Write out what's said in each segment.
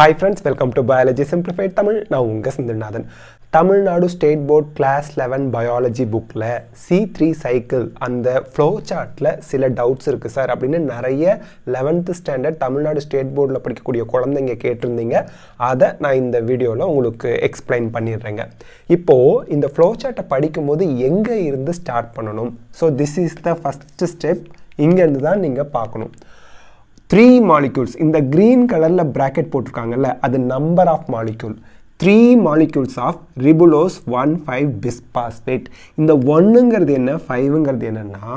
Hi friends welcome to biology simplified Tamil நான் உங்கள் Senthilnathan Tamil Nadu state board class eleven biology புக்கில் C three cycle அந்த flow சார்ட்டில் சில டவுட்ஸ் இருக்குது சார் அப்படின்னு நிறைய லெவன்த்து ஸ்டாண்டர்ட் தமிழ்நாடு ஸ்டேட் போர்டில் படிக்கக்கூடிய குழந்தைங்க கேட்டிருந்தீங்க அதை நான் இந்த வீடியோவில் உங்களுக்கு எக்ஸ்பிளைன் பண்ணிடுறேங்க இப்போது இந்த ஃப்ளோ சார்ட்டை படிக்கும்போது எங்கே இருந்து ஸ்டார்ட் பண்ணணும் so this is the first step இங்கேருந்து தான் நீங்கள் பார்க்கணும் த்ரீ மாலிக்யூல்ஸ் இந்த க்ரீன் கலரில் ப்ராக்கெட் போட்டிருக்காங்கல்ல அது number of molecule three molecules of ribulose one five bisphosphate இந்த ஒன்றுங்கிறது என்ன ஃபைவுங்கிறது என்னென்னா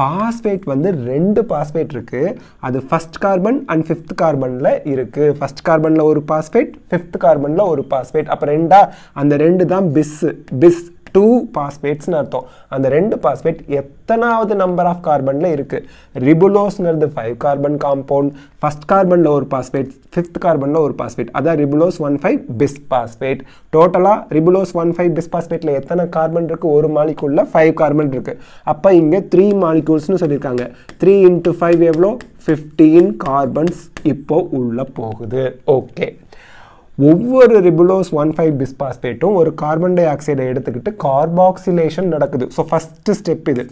பாஸ்பேட் வந்து ரெண்டு பாஸ்பேட் இருக்குது அது ஃபஸ்ட் கார்பன் அண்ட் ஃபிஃப்த் கார்பனில் இருக்குது ஃபஸ்ட் கார்பனில் ஒரு பாஸ்பேட் ஃபிஃப்த் கார்பனில் ஒரு பாஸ்பேட் அப்போ ரெண்டா அந்த ரெண்டு தான் பிஸ்ஸு பிஸ் டூ பாஸ்பேட்ஸ்னு அர்த்தம் அந்த ரெண்டு பாஸ்பேட் எத்தனாவது நம்பர் ஆஃப் கார்பனில் இருக்குது ரிபுலோஸ்ங்கிறது ஃபைவ் கார்பன் காம்பவுண்ட் ஃபஸ்ட் கார்பனில் ஒரு பாஸ்பேட் ஃபிஃப்த் கார்பனில் ஒரு பாஸ்பேட் அதான் ribulose one five bis phosphate டோட்டலாக ரிபுலோஸ் ஒன் ஃபைவ் பிஸ் பாஸ்பேட்டில் எத்தனை கார்பன் இருக்குது ஒரு மாலிகூலில் ஃபைவ் கார்பன் இருக்குது அப்போ இங்கே த்ரீ மாலிகூல்ஸ்னு சொல்லியிருக்காங்க த்ரீ இன்ட்டு ஃபைவ் எவ்வளோ ஃபிஃப்டீன் கார்பன்ஸ் இப்போ உள்ளே போகுது ஓகே ஒவ்வொரு ரிபுலோஸ் ஒன் ஃபைவ் பிஸ்பாஸ்பேட்டும் ஒரு கார்பன் டை ஆக்சைடை எடுத்துக்கிட்டு கார்பாக்சிலேஷன் நடக்குது ஸோ ஃபஸ்ட்டு ஸ்டெப் இது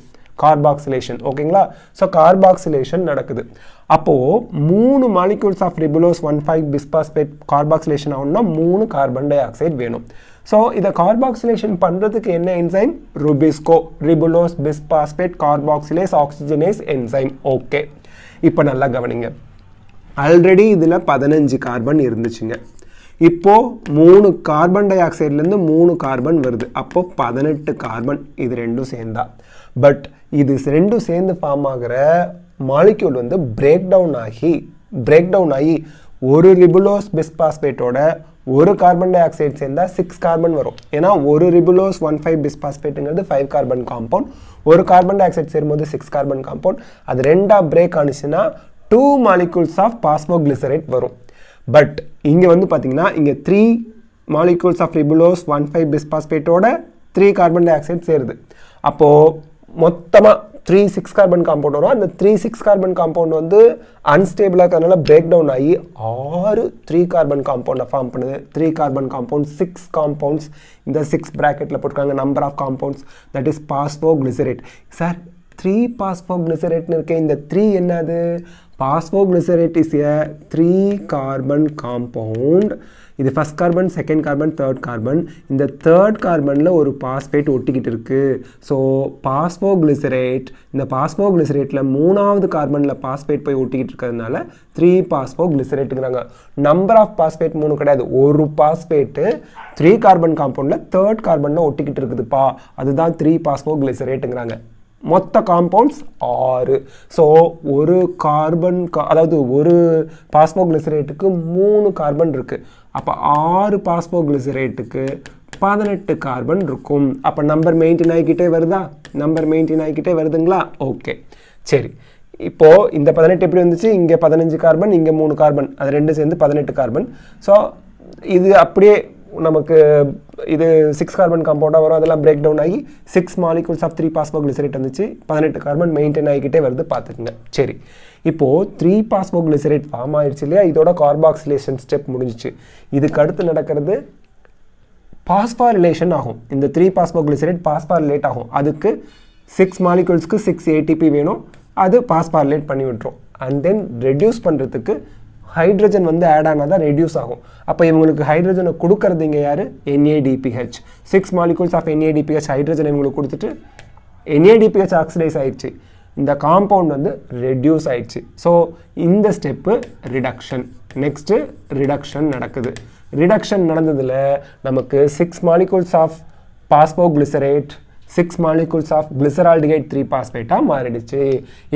கார்பாக்சிலேஷன் ஓகேங்களா ஸோ கார்பாக்சிலேஷன் நடக்குது அப்போது மூணு molecules of ribulose one five bisphosphate carboxylation ஆகணும்னா மூணு கார்பன் டை ஆக்சைடு வேணும் ஸோ இதை கார்பாக்சிலேஷன் பண்ணுறதுக்கு என்ன enzyme rubisco ribulose bisphosphate carboxylase oxygenase enzyme okay இப்போ நல்லா கவனிங்க ஆல்ரெடி இதில் பதினஞ்சு கார்பன் இருந்துச்சுங்க இப்போது மூணு கார்பன் டை ஆக்சைட்லேருந்து மூணு கார்பன் வருது அப்போது பதினெட்டு கார்பன் இது ரெண்டும் சேர்ந்தா பட் இது ரெண்டும் சேர்ந்து ஃபார்ம் ஆகிற மாலிக்யூல் வந்து பிரேக் டவுன் ஆகி பிரேக் டவுன் ஆகி ஒரு ரிபுலோஸ் பிஸ்பாஸ்பேட்டோட ஒரு கார்பன் டை ஆக்சைடு சேர்ந்தால் சிக்ஸ் கார்பன் வரும் ஏன்னா ஒரு ரிபுலோஸ் ஒன் ஃபைவ் பிஸ்பாஸ்பேட்டுங்கிறது ஃபைவ் கார்பன் காம்பவுண்ட் ஒரு கார்பன் டை ஆக்சைடு சேரும்போது சிக்ஸ் கார்பன் காம்பவுண்ட் அது ரெண்டாக பிரேக் ஆனிச்சுன்னா டூ மாலிகூல்ஸ் ஆஃப் பாஸ்மோக்ளிசரைட் வரும் பட் இங்கே வந்து பார்த்திங்கன்னா இங்கே three molecules of ribulose one five பிஸ்பாஸ்பேட்டோட த்ரீ கார்பன் டை ஆக்சைடு சேருது அப்போது மொத்தமாக த்ரீ சிக்ஸ் கார்பன் காம்பவுண்ட் வரும் அந்த த்ரீ சிக்ஸ் கார்பன் காம்பவுண்ட் வந்து அன்ஸ்டேபிளாக இருக்கிறதுனால பிரேக் டவுன் ஆகி ஆறு த்ரீ கார்பன் காம்பவுண்டை ஃபார்ம் பண்ணுது three carbon compound six compounds இந்த சிக்ஸ் ப்ராக்கெட்டில் போட்டிருக்காங்க number of compounds that is phosphoglycerate சார் த்ரீ பாஸ்போ கிளிசரேட்னு இருக்கேன் இந்த த்ரீ என்னது Phosphoglycerate is a three carbon compound இது first carbon second carbon third carbon இந்த தேர்ட் கார்பனில் ஒரு பாஸ்பேட் ஒட்டிக்கிட்டு இருக்குது ஸோ பாஸ்போக்ளிசரேட் இந்த பாஸ்போக்ளிசரேட்டில் மூணாவது கார்பனில் பாஸ்பேட் போய் ஒட்டிக்கிட்டு இருக்கிறதுனால த்ரீ பாஸ்போக்ளிசரேட்டுங்கிறாங்க நம்பர் ஆஃப் பாஸ்பேட் மூணு கிடையாது ஒரு பாஸ்பேட்டு த்ரீ கார்பன் காம்பவுண்டில் தேர்ட் கார்பனில் ஒட்டிக்கிட்டு இருக்குதுப்பா அதுதான் த்ரீ பாஸ்போக்ளிசரேட்டுங்கிறாங்க மொத்த காம்பவுண்ட்ஸ் ஆறு ஸோ ஒரு கார்பன் கா அதாவது ஒரு பாஸ்போக்ளிசரேட்டுக்கு மூணு கார்பன் இருக்குது அப்போ ஆறு பாஸ்போக்ளிசரேட்டுக்கு பதினெட்டு கார்பன் இருக்கும் அப்போ நம்பர் மெயின்டைன் ஆகிக்கிட்டே வருதா நம்பர் மெயின்டைன் ஆகிக்கிட்டே வருதுங்களா ஓகே சரி இப்போது இந்த பதினெட்டு எப்படி வந்துச்சு இங்கே பதினஞ்சு கார்பன் இங்கே மூணு கார்பன் அது ரெண்டு சேர்ந்து பதினெட்டு கார்பன் ஸோ இது அப்படியே நமக்கு இது சிக்ஸ் கார்பன் காம்பவுண்டாக வரும் அதெல்லாம் பிரேக் டவுன் ஆகி six molecules of three phosphoglycerate வந்துச்சு பதினெட்டு கார்பன் மெயின்டைன் ஆகிக்கிட்டே வருது பார்த்துக்கோங்க சரி இப்போது த்ரீ பாஸ்போக்ளிசரைட் ஃபார்ம் ஆயிடுச்சு இல்லையா இதோட கார்பாக்சிலேஷன் ஸ்டெப் முடிஞ்சிச்சு இதுக்கு அடுத்து நடக்கிறது ரிலேஷன் ஆகும் இந்த த்ரீ பாஸ்பா ரிலேட் ஆகும் அதுக்கு சிக்ஸ் மாலிகூல்ஸ்க்கு சிக்ஸ் ஏடிபி வேணும் அது ரிலேட் பண்ணி விட்டுரும் அண்ட் தென் ரெடியூஸ் பண்ணுறதுக்கு ஹைட்ரஜன் வந்து ஆட் ஆனால் தான் ரெடியூஸ் ஆகும் அப்போ இவங்களுக்கு ஹைட்ரஜனை கொடுக்கறது இங்கே யார் NADPH six molecules of NADPH hydrogen இவங்களுக்கு கொடுத்துட்டு என்ஏடிபிஹெச் ஆக்சிடைஸ் ஆயிடுச்சு இந்த காம்பவுண்ட் வந்து ரெடியூஸ் ஆயிடுச்சு ஸோ இந்த ஸ்டெப்பு ரிடக்ஷன் நெக்ஸ்ட்டு ரிடக்ஷன் நடக்குது ரிடக்ஷன் நடந்ததில் நமக்கு six molecules of phosphoglycerate six molecules of glyceraldehyde three பாஸ்பேட்டாக மாறிடுச்சு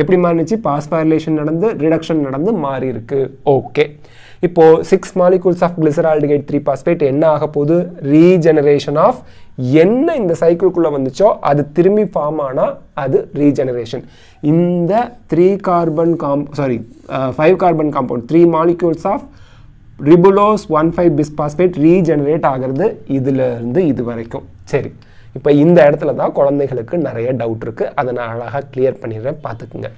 எப்படி மாறிடுச்சு பாஸ்பைரிலேஷன் நடந்து ரிடக்ஷன் நடந்து மாறி இருக்கு ஓகே இப்போது six molecules of glyceraldehyde three phosphate என்ன ஆக போகுது ரீஜெனரேஷன் ஆஃப் என்ன இந்த சைக்கிள்குள்ளே வந்துச்சோ அது திரும்பி ஃபார்ம் ஆனால் அது ரீஜெனரேஷன் இந்த three carbon com sorry five carbon compound three molecules of ribulose one five bisphosphate regenerate ஆகிறது இதுலேருந்து இது வரைக்கும் சரி இப்போ இந்த இடத்துல தான் குழந்தைகளுக்கு நிறைய டவுட் இருக்குது அதை நான் அழகாக கிளியர் பண்ணிடுறேன் பார்த்துக்குங்க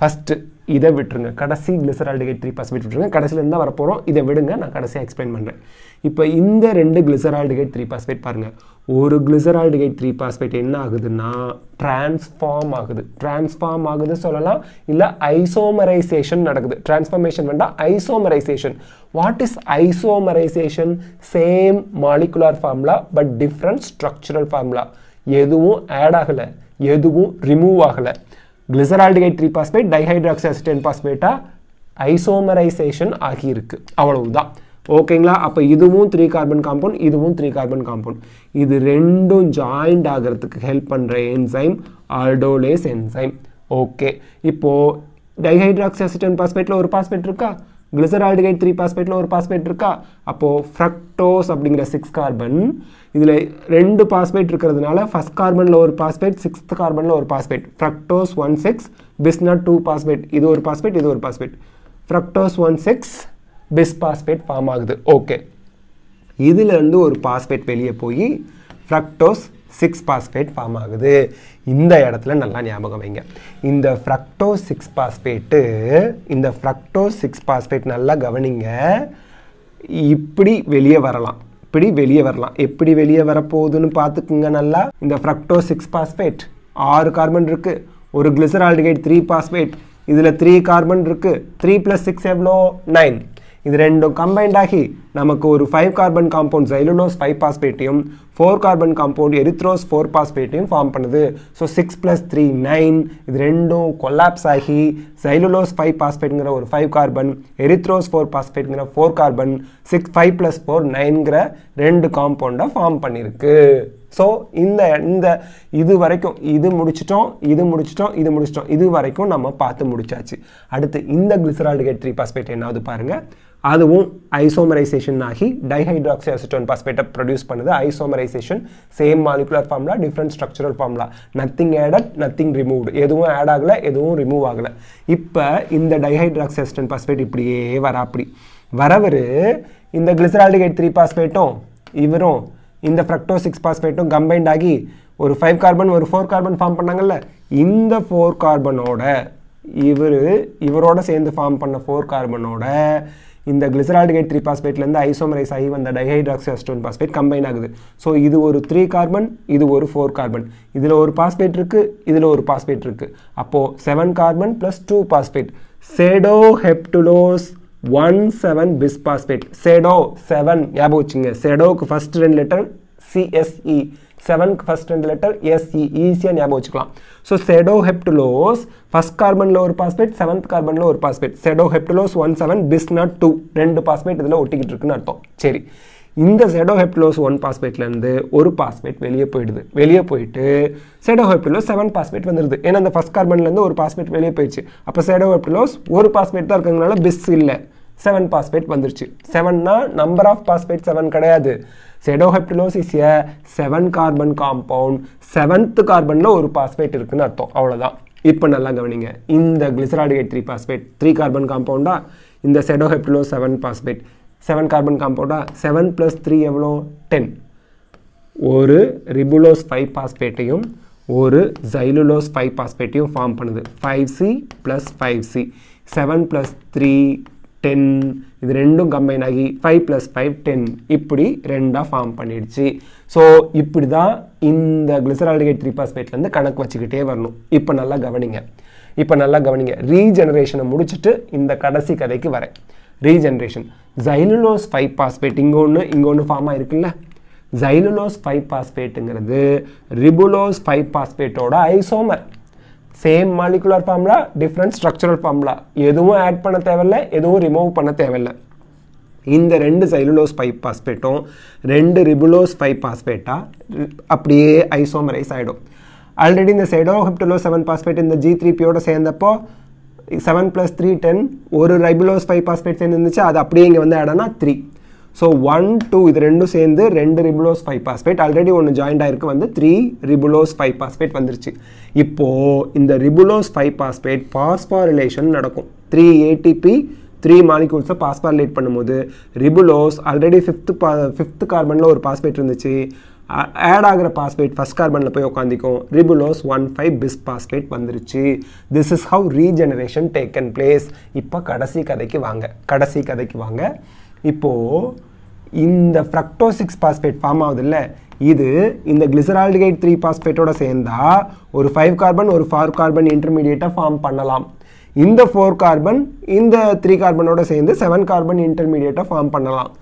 ஃபஸ்ட்டு இதை விட்டுருங்க கடைசி கிளிசரால்டிகேட் த்ரீ பாஸ்பேட் விட்டுருங்க கடைசியில் தான் வரப்போகிறோம் இதை விடுங்க நான் கடைசியாக எக்ஸ்பிளைன் பண்ணுறேன் இப்போ இந்த ரெண்டு கிளிசரால்டிகேட் த்ரீ பாஸ்பேட் பாருங்கள் ஒரு கிளிசரால்டிகேட் த்ரீ பாஸ்பேட் என்ன ஆகுதுன்னா டிரான்ஸ்ஃபார்ம் ஆகுது டிரான்ஸ்ஃபார்ம் ஆகுது சொல்லலாம் இல்லை ஐசோமரைசேஷன் நடக்குது டிரான்ஸ்ஃபார்மேஷன் வேண்டாம் isomerisation what is isomerisation same molecular formula but different structural formula எதுவும் ஆட் ஆகலை எதுவும் ரிமூவ் ஆகலை கிளிசரால்டிகைட் த்ரீ பாஸ்பேட் டைஹைட்ராக்சசிடேன் பாஸ்பேட்டாக ஐசோமரைசேஷன் ஆகியிருக்கு அவ்வளவுதான் ஓகேங்களா அப்போ இதுவும் த்ரீ கார்பன் காம்பவுண்ட் இதுவும் த்ரீ கார்பன் காம்பவுண்ட் இது ரெண்டும் ஜாயிண்ட் ஆகிறதுக்கு ஹெல்ப் பண்ணுற என்சைம் அடோலேஸ் என்சைம் ஓகே இப்போது டைஹைட்ராக்சிசிட்டன் பாஸ்பேட்டில் ஒரு பாஸ்பேட் இருக்கா கிளிசரால்டிகைட் த்ரீ பாஸ்பேட்டில் ஒரு பாஸ்பேட் இருக்கா அப்போது ஃப்ரக்டோஸ் அப்படிங்கிற சிக்ஸ் கார்பன் இதில் ரெண்டு பாஸ்பேட் இருக்கிறதுனால ஃபஸ்ட் கார்பனில் ஒரு பாஸ்பேட் சிக்ஸ்த் கார்பனில் ஒரு பாஸ்பேட் ஃப்ரக்டோஸ் ஒன் சிக்ஸ் பிஸ்னட் டூ பாஸ்பேட் இது ஒரு பாஸ்பேட் இது ஒரு phosphate fructose one six bis phosphate form ஆகுது ஓகே இதிலேருந்து ஒரு பாஸ்பேட் வெளியே போய் ஃப்ரக்டோஸ் சிக்ஸ் பாஸ்பேட் ஃபார்ம் ஆகுது இந்த இடத்துல நல்லா ஞாபகம் வைங்க இந்த ஃப்ரக்டோ சிக்ஸ் பாஸ்பேட்டு இந்த ஃப்ரக்டோ சிக்ஸ் பாஸ்பேட் நல்லா கவனிங்க இப்படி வெளியே வரலாம் இப்படி வெளியே வரலாம் எப்படி வெளியே வரப்போகுதுன்னு பார்த்துக்குங்க நல்லா இந்த ஃப்ரக்டோ சிக்ஸ் பாஸ்பேட் ஆறு கார்பன் இருக்குது ஒரு ஆல்டிகேட் த்ரீ பாஸ்பேட் இதில் த்ரீ கார்பன் இருக்குது த்ரீ ப்ளஸ் சிக்ஸ் எவ்வளோ நைன் இது ரெண்டும் கம்பைண்ட் ஆகி நமக்கு ஒரு five carbon compound xylulose five பாஸ்பேட்டையும் four carbon compound erythrose four பாஸ்பேட்டையும் ஃபார்ம் பண்ணுது so six plus three nine இது ரெண்டும் கொலாப்ஸ் ஆகி ஜைலுலோஸ் ஃபைவ் பாஸ்பேட்டுங்கிற ஒரு ஃபைவ் கார்பன் எரித்ரோஸ் ஃபோர் பாஸ்பேட்டுங்கிற four carbon six five plus four நைன்கிற ரெண்டு காம்பவுண்டை ஃபார்ம் பண்ணியிருக்கு ஸோ இந்த இந்த இது வரைக்கும் இது முடிச்சிட்டோம் இது முடிச்சிட்டோம் இது முடிச்சிட்டோம் இது வரைக்கும் நம்ம பார்த்து முடிச்சாச்சு அடுத்து இந்த கிளிசரால்டிகேட் த்ரீ பாஸ்பேட் என்னாவது பாருங்கள் அதுவும் ஐசோமரைசேஷன் ஆகி டைஹைட்ராக்சி அசிட்டோன் பாஸ்பேட்டை ப்ரொடியூஸ் பண்ணுது isomerisation same molecular formula different structural formula nothing added nothing removed எதுவும் ஆட் ஆகலை எதுவும் ரிமூவ் ஆகலை இப்போ இந்த டைஹைட்ராக்சி அசிட்டன் பாஸ்பேட் இப்படியே வரா அப்படி வரவர் இந்த கிளிசரால்டிகேட் த்ரீ பாஸ்பேட்டும் இவரும் இந்த ஃப்ரக்டோ சிக்ஸ் பாஸ்பேட்டும் கம்பைண்ட் ஆகி ஒரு ஃபைவ் கார்பன் ஒரு ஃபோர் கார்பன் ஃபார்ம் பண்ணாங்கல்ல இந்த ஃபோர் கார்பனோட இவர் இவரோட சேர்ந்து ஃபார்ம் பண்ண ஃபோர் கார்பனோட இந்த கிளிசரால்டிகேட் த்ரீ பாஸ்பேட்லேருந்து ஐசோமரைஸ் ஆகி வந்த டஹைட்ராக்சியஸ்டோன் பாஸ்பேட் கம்பைன் ஆகுது ஸோ இது ஒரு த்ரீ கார்பன் இது ஒரு ஃபோர் கார்பன் இதில் ஒரு பாஸ்பேட் இருக்குது இதில் ஒரு பாஸ்பேட் இருக்குது அப்போது seven carbon plus two phosphate sedoheptulose one seven bisphosphate sedo seven ஞாபகம் வச்சுங்க செடோக்கு ஃபஸ்ட் ரெண்டு லெட்டர் சிஎஸ்இ செவனுக்கு ஃபஸ்ட் ரெண்டு லெட்டர் எஸ்இ ஈஸியாக ஞாபகம் வச்சுக்கலாம் ஸோ செடோ ஹெப்டுலோஸ் ஃபஸ்ட் கார்பனில் ஒரு பாஸ்பேட் செவன்த் கார்பனில் ஒரு phosphate sedoheptulose one seven பிஸ்நாட் டூ ரெண்டு பாஸ்பேட் இதில் ஒட்டிக்கிட்டு இருக்குன்னு அர்த்தம் சரி இந்த செடோஹெப்டிலோஸ் ஒன் பாஸ்பேட்லேருந்து ஒரு பாஸ்பேட் வெளியே போயிடுது வெளியே போயிட்டு செடோஹெப்டிலோஸ் செவன் பாஸ்பேட் வந்துடுது ஏன்னா அந்த ஃபஸ்ட் கார்பன்லேருந்து ஒரு பாஸ்பேட் வெளியே போயிடுச்சு அப்போ செடோஹெப்டிலோஸ் ஒரு பாஸ்பேட் தான் இருக்கிறதுனால பிஸ் இல்லை செவன் பாஸ்பேட் வந்துருச்சு செவன்னா நம்பர் ஆஃப் பாஸ்பேட் செவன் கிடையாது sedoheptulose is a seven carbon compound seventh கார்பனில் ஒரு பாஸ்பேட் இருக்குதுன்னு அர்த்தம் அவ்வளோதான் இப்போ நல்லா கவனிங்க இந்த glyceraldehyde three phosphate three carbon காம்பவுண்டா இந்த sedoheptulose seven phosphate seven carbon காம்பவுண்டா செவன் ப்ளஸ் த்ரீ எவ்வளோ டென் ஒரு ரிபுலோஸ் ஃபைவ் பாஸ்பேட்டையும் ஒரு ஜைலுலோஸ் ஃபைவ் பாஸ்பேட்டையும் ஃபார்ம் பண்ணுது five C plus five C seven plus three ten இது ரெண்டும் கம்பைன் ஆகி ஃபைவ் ப்ளஸ் ஃபைவ் டென் இப்படி ரெண்டாக ஃபார்ம் பண்ணிடுச்சு ஸோ இப்படி தான் இந்த கிளிசரால்டிகேட் த்ரீ பாஸ்பேட்லேருந்து கணக்கு வச்சுக்கிட்டே வரணும் இப்போ நல்லா கவனிங்க இப்போ நல்லா கவனிங்க ரீஜெனரேஷனை முடிச்சுட்டு இந்த கடைசி கதைக்கு வரேன் ரீஜெனரேஷன் ஜைலுலோஸ் ஃபைவ் பாஸ்பேட் இங்கே ஒன்று இங்கே ஒன்று ஃபார்ம் ஆகிருக்குல்ல ஜைலுலோஸ் ஃபைவ் பாஸ்பேட்டுங்கிறது ரிபுலோஸ் ஃபைவ் பாஸ்பேட்டோட isomer same molecular formula different structural formula எதுவும் ஆட் பண்ண தேவையில்ல எதுவும் ரிமூவ் பண்ண தேவையில்லை இந்த ரெண்டு சைலுலோஸ் ஃபைவ் பாஸ்பேட்டும் ரெண்டு ரிபுலோஸ் ஃபைவ் பாஸ்பேட்டா அப்படியே ஐசோமரைஸ் ஆகிடும் ஆல்ரெடி இந்த சைடோ ஹிப்டலோ செவன் பாஸ்பேட் இந்த ஜி த்ரீ பியோட சேர்ந்தப்போ செவன் ப்ளஸ் த்ரீ டென் ஒரு ரைபுலோஸ் ஃபைவ் பாஸ்பேட் சேர்ந்துருந்துச்சு அது அப்படியே இங்கே வந்து ஆடனா த்ரீ ஸோ ஒன் டூ இது ரெண்டும் சேர்ந்து ரெண்டு ரிபுலோஸ் ஃபைவ் பாஸ்பேட் ஆல்ரெடி ஒன்று ஜாயிண்ட் ஆயிருக்கு வந்து த்ரீ ரிபுலோஸ் ஃபைவ் பாஸ்பேட் வந்துருச்சு இப்போது இந்த ribulose five phosphate phosphorylation நடக்கும் த்ரீ ஏடிபி த்ரீ மாலிகூல்ஸை பாஸ்பாரிலேட் பண்ணும்போது ரிபுலோஸ் ஆல்ரெடி ஃபிஃப்த்து பா ஃபிஃப்த்து கார்பனில் ஒரு பாஸ்பேட் இருந்துச்சு ஆட் ஆகிற பாஸ்பேட் ஃபஸ்ட் கார்பனில் போய் உட்காந்துக்கும் ribulose one five bis phosphate வந்துருச்சு this is how regeneration taken place இப்போ கடைசி கதைக்கு வாங்க கடைசி கதைக்கு வாங்க இப்போது இந்த ஃப்ரக்டோ சிக்ஸ் பாஸ்பேட் ஃபார்ம் ஆகுது இல்லை இது இந்த கிளிசரால்டிகைட் த்ரீ பாஸ்பேட்டோட சேர்ந்தா ஒரு ஃபைவ் கார்பன் ஒரு ஃபோர் கார்பன் இன்டர்மீடியேட்டாக ஃபார்ம் பண்ணலாம் இந்த ஃபோர் கார்பன் இந்த த்ரீ கார்பனோட சேர்ந்து செவன் கார்பன் இன்டர்மீடியேட்டாக ஃபார்ம் பண்ணலாம்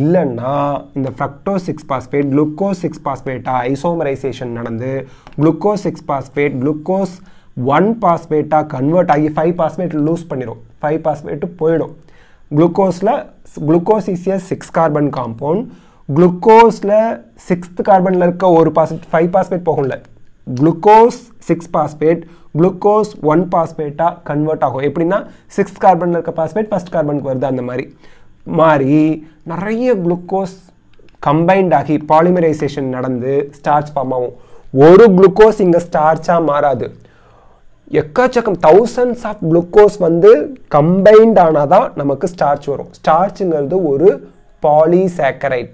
இல்லைன்னா இந்த fructo six phosphate glucose six பாஸ்பேட்டாக ஐசோமரைசேஷன் நடந்து glucose six phosphate glucose one பாஸ்பேட்டாக கன்வெர்ட் ஆகி ஃபைவ் பாஸ்பேட் லூஸ் பண்ணிடும் ஃபைவ் பாஸ்பேட்டு போயிடும் குளுக்கோஸில் குளுக்கோஸ் இசிய சிக்ஸ் கார்பன் காம்பவுண்ட் குளுக்கோஸில் சிக்ஸ்த் கார்பனில் இருக்க ஒரு பாஸ்பேட் ஃபைவ் பாஸ்பேட் போகும்ல glucose six phosphate glucose one பாஸ்பேட்டாக கன்வெர்ட் ஆகும் எப்படின்னா சிக்ஸ்த் கார்பனில் இருக்க பாஸ்பேட் ஃபஸ்ட் கார்பனுக்கு வருது அந்த மாதிரி மாறி நிறைய குளுக்கோஸ் கம்பைன்ட் ஆகி பாலிமரைசேஷன் நடந்து ஸ்டார்ச் ஃபார்ம் ஆகும் ஒரு குளுக்கோஸ் இங்கே ஸ்டார்ச்சாக மாறாது எக்கச்சக்கம் தௌசண்ட்ஸ் ஆஃப் குளுக்கோஸ் வந்து கம்பைன்ட் ஆனால் தான் நமக்கு ஸ்டார்ச் வரும் ஸ்டார்ச்சுங்கிறது ஒரு பாலிசாக்கரைட்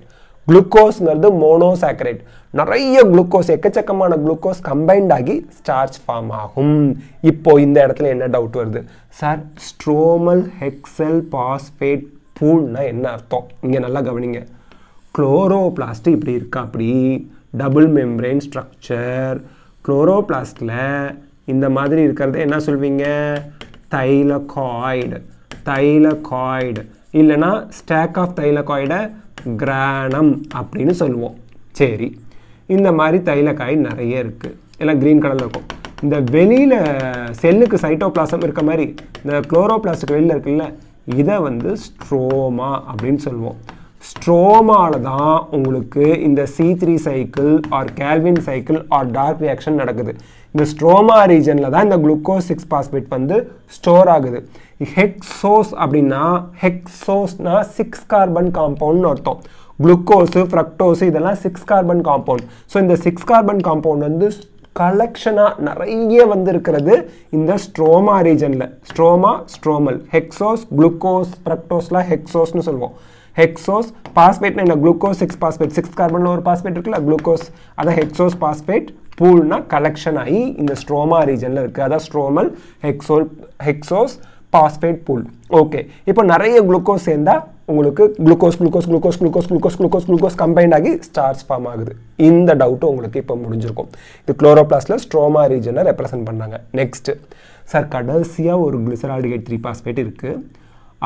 குளுக்கோஸ்ங்கிறது மோனோசாக்கரைட் நிறைய குளுக்கோஸ் எக்கச்சக்கமான குளுக்கோஸ் கம்பைன்ட் ஆகி ஸ்டார்ச் ஃபார்ம் ஆகும் இப்போ இந்த இடத்துல என்ன டவுட் வருது சார் ஸ்ட்ரோமல் ஹெக்ஸல் பாஸ்பேட் பூல்னா என்ன அர்த்தம் இங்கே நல்லா கவனிங்க குளோரோபிளாஸ்ட் இப்படி இருக்கா அப்படி டபுள் மெம்ரேன் ஸ்ட்ரக்சர் குளோரோபிளாஸ்டில் இந்த மாதிரி இருக்கிறத என்ன சொல்வீங்க தைலகாய்டு தைலகாய்டு இல்லைனா ஸ்டாக் ஆஃப் தைலகாய்டை கிரானம் அப்படின்னு சொல்லுவோம் சரி இந்த மாதிரி தைலக்காய் நிறைய இருக்குது எல்லாம் க்ரீன் கலரில் இருக்கும் இந்த வெளியில் செல்லுக்கு சைட்டோபிளாசம் இருக்க மாதிரி இந்த குளோரோபிளாஸ்டுக்கு வெளியில் இருக்குல்ல இதை வந்து ஸ்ட்ரோமா அப்படின்னு சொல்லுவோம் ஸ்ட்ரோமாவில் தான் உங்களுக்கு இந்த C three cycle or Calvin cycle or dark reaction நடக்குது இந்த ஸ்ட்ரோமா ரீஜனில் தான் இந்த குளுக்கோஸ் சிக்ஸ் பாஸ்பேட் வந்து ஸ்டோர் ஆகுது ஹெக்ஸோஸ் அப்படின்னா ஹெக்ஸோஸ்னா சிக்ஸ் கார்பன் காம்பவுண்ட்னு அர்த்தம் குளுக்கோஸு ஃப்ரக்டோஸு இதெல்லாம் சிக்ஸ் கார்பன் காம்பவுண்ட் ஸோ இந்த சிக்ஸ் கார்பன் காம்பவுண்ட் வந்து கலெக்ஷனாக நிறைய வந்து இருக்கிறது இந்த ஸ்ட்ரோமா ரீஜனில் ஸ்ட்ரோமா ஸ்ட்ரோமல் ஹெக்ஸோஸ் குளுக்கோஸ் ஃப்ரக்டோஸ்லாம் ஹெக்ஸோஸ்னு சொல்லுவோம் ஹெக்ஸோஸ் பாஸ்பேட்னா என்ன குளுக்கோஸ் சிக்ஸ் பாஸ்பேட் சிக்ஸ் கார்பனில் ஒரு பாஸ்பேட் இருக்குல்ல குளுக்கோஸ் அதை ஹெக்ஸோஸ் பாஸ்பேட் பூல்னா கலெக்ஷன் ஆகி இந்த ஸ்ட்ரோமா ரீஜனில் இருக்குது அதான் stromal hexose hexose phosphate pool okay இப்போ நிறைய குளுக்கோஸ் சேர்ந்தால் உங்களுக்கு glucose glucose glucose glucose glucose glucose glucose combined ஆகி ஸ்டார்ஸ் ஃபார்ம் ஆகுது இந்த டவுட்டும் உங்களுக்கு இப்போ முடிஞ்சிருக்கும் இது குளோரோப்ளாஸில் ஸ்ட்ரோமா ரீஜனை ரெப்ரசென்ட் பண்ணாங்க நெக்ஸ்ட் சார் கடைசியாக ஒரு கிளிசரால்டிகேட் த்ரீ பாஸ்பேட் இருக்குது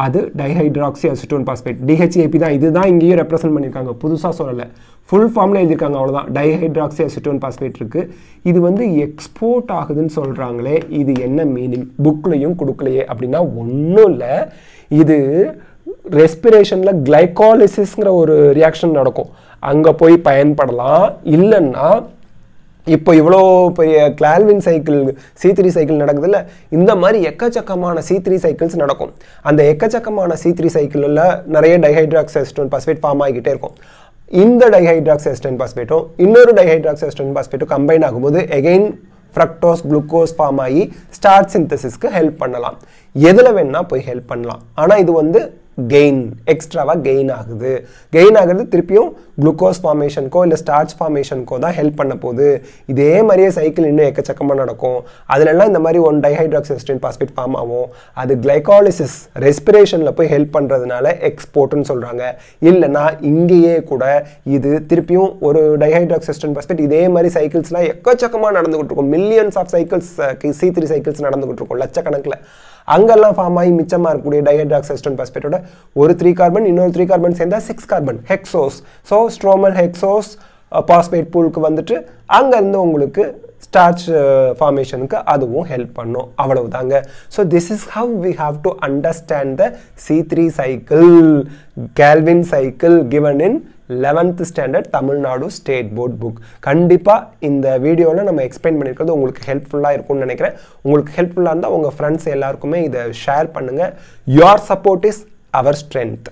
அது டைஹைட்ராக்சி அசிட்டோன் பாஸ்பேட் டிஹெச்ஏபி தான் இது தான் இங்கேயும் ரெப்ரசென்ட் பண்ணியிருக்காங்க புதுசாக சொல்லலை ஃபுல் ஃபார்மில் எழுதியிருக்காங்க அவ்வளோதான் டைஹைட்ராக்சி அசிட்டோன் பாஸ்பேட் இருக்குது இது வந்து எக்ஸ்போர்ட் ஆகுதுன்னு சொல்கிறாங்களே இது என்ன மீனிங் புக்லேயும் கொடுக்கலையே அப்படின்னா ஒன்றும் இல்லை இது ரெஸ்பிரேஷனில் கிளைகாலிசிஸ்ங்கிற ஒரு ரியாக்ஷன் நடக்கும் அங்கே போய் பயன்படலாம் இல்லைன்னா இப்போ இவ்வளோ பெரிய Calvin cycle C three cycle நடக்குதுல்ல இந்த மாதிரி எக்கச்சக்கமான சி த்ரீ சைக்கிள்ஸ் நடக்கும் அந்த எக்கச்சக்கமான சி த்ரீ சைக்கிளில் நிறைய டைஹைட்ராக்செஸ்டோன் பஸ்பேட் ஃபார்ம் ஆகிக்கிட்டே இருக்கும் இந்த டைஹைட்ராக்செஸ்டன் பாஸ்பேட்டும் இன்னொரு டைஹைட்ராக்சஸ்டன் பாஸ்பேட்டும் கம்பைன் ஆகும்போது எகெயின் ஃப்ரக்டோஸ் குளுக்கோஸ் ஃபார்ம் ஆகி ஸ்டார்ட் சிந்தசிஸ்க்கு ஹெல்ப் பண்ணலாம் எதில் வேணால் போய் ஹெல்ப் பண்ணலாம் ஆனால் இது வந்து கெயின் எக்ஸ்ட்ராவாக கெயின் ஆகுது கெயின் ஆகிறது திருப்பியும் குளுக்கோஸ் ஃபார்மேஷனுக்கோ இல்லை ஸ்டார்ச் ஃபார்மேஷனுக்கோ தான் ஹெல்ப் பண்ண போகுது இதே மாதிரியே சைக்கிள் இன்னும் எக்கச்சக்கமாக நடக்கும் அதிலெல்லாம் இந்த மாதிரி ஒன் டைஹைட்ராக்சிஸ்டின் பாஸ்பேட் ஃபார்ம் ஆகும் அது கிளைகாலிசிஸ் ரெஸ்பிரேஷனில் போய் ஹெல்ப் பண்ணுறதுனால எக்ஸ்போர்ட்னு சொல்கிறாங்க இல்லைனா இங்கேயே கூட இது திருப்பியும் ஒரு டைஹைட்ராக்சிஸ்டின் பாஸ்பேட் இதே மாதிரி சைக்கிள்ஸ்லாம் எக்கச்சக்கமாக நடந்துகிட்டு இருக்கும் millions of cycles C three cycles நடந்துகிட்டு இருக்கும் லட்சக்கணக்கில் அங்கெல்லாம் ஃபார்ம் ஆகி மிச்சமாக இருக்கக்கூடிய டயட்ராக்சிஸ்டன் பாஸ்பேட்டோட ஒரு த்ரீ கார்பன் இன்னொரு த்ரீ கார்பன் சேர்ந்தால் six carbon hexose so stromal hexose phosphate பூலுக்கு வந்துட்டு அங்கேருந்து உங்களுக்கு ஸ்டார்ச் ஃபார்மேஷனுக்கு uh, அதுவும் ஹெல்ப் பண்ணும் தாங்க so this is how we have to understand the C three cycle Calvin cycle given in eleventh standard Tamil Nadu state board book கண்டிப்பாக இந்த வீடியோவில் நம்ம எக்ஸ்பிளைன் பண்ணியிருக்கிறது உங்களுக்கு ஹெல்ப்ஃபுல்லாக இருக்கும்னு நினைக்கிறேன் உங்களுக்கு ஹெல்ப்ஃபுல்லாக இருந்தால் உங்கள் ஃப்ரெண்ட்ஸ் எல்லாருக்குமே இதை ஷேர் பண்ணுங்கள் your support is our strength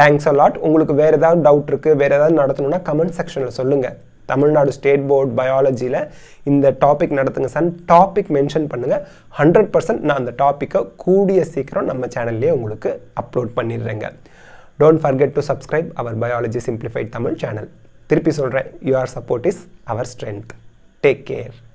thanks a lot உங்களுக்கு வேறு ஏதாவது டவுட் இருக்குது வேறு ஏதாவது நடத்தணும்னா கமெண்ட் செக்ஷனில் சொல்லுங்கள் தமிழ்நாடு ஸ்டேட் போர்ட் பயாலஜியில் இந்த டாபிக் நடத்துங்க சார் டாபிக் மென்ஷன் பண்ணுங்கள் ஹண்ட்ரட் பர்சன்ட் நான் அந்த டாப்பிக்கை கூடிய சீக்கிரம் நம்ம சேனல்லேயே உங்களுக்கு அப்லோட் பண்ணிடுறேங்க Don't forget to subscribe our Biology Simplified Tamil channel. Thirupi Solra, your support is our strength. Take care.